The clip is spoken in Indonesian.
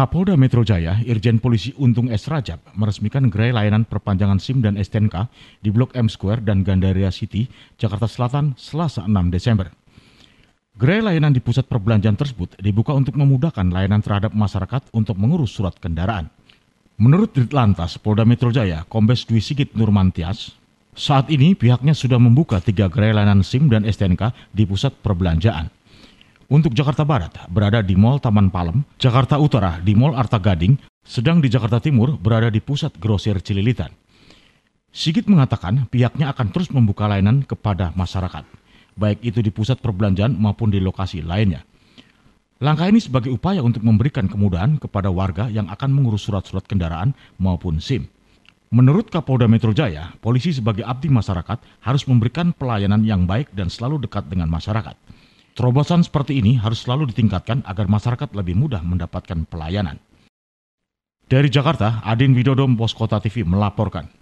Kapolda Metro Jaya, Irjen Polisi Untung S. Rajab, meresmikan gerai layanan perpanjangan SIM dan STNK di Blok M Square dan Gandaria City, Jakarta Selatan, Selasa 6 Desember. Gerai layanan di pusat perbelanjaan tersebut dibuka untuk memudahkan layanan terhadap masyarakat untuk mengurus surat kendaraan. Menurut Ditlantas Polda Metro Jaya, Kombes Dwi Sigit Nurmantias, saat ini pihaknya sudah membuka tiga gerai layanan SIM dan STNK di pusat perbelanjaan. Untuk Jakarta Barat berada di Mall Taman Palem, Jakarta Utara di Mall Arta Gading, sedang di Jakarta Timur berada di pusat grosir Cililitan. Sigit mengatakan pihaknya akan terus membuka layanan kepada masyarakat, baik itu di pusat perbelanjaan maupun di lokasi lainnya. Langkah ini sebagai upaya untuk memberikan kemudahan kepada warga yang akan mengurus surat-surat kendaraan maupun SIM. Menurut Kapolda Metro Jaya, polisi sebagai abdi masyarakat harus memberikan pelayanan yang baik dan selalu dekat dengan masyarakat. Terobosan seperti ini harus selalu ditingkatkan agar masyarakat lebih mudah mendapatkan pelayanan. Dari Jakarta, Adin Widodo, Bos Kota TV melaporkan.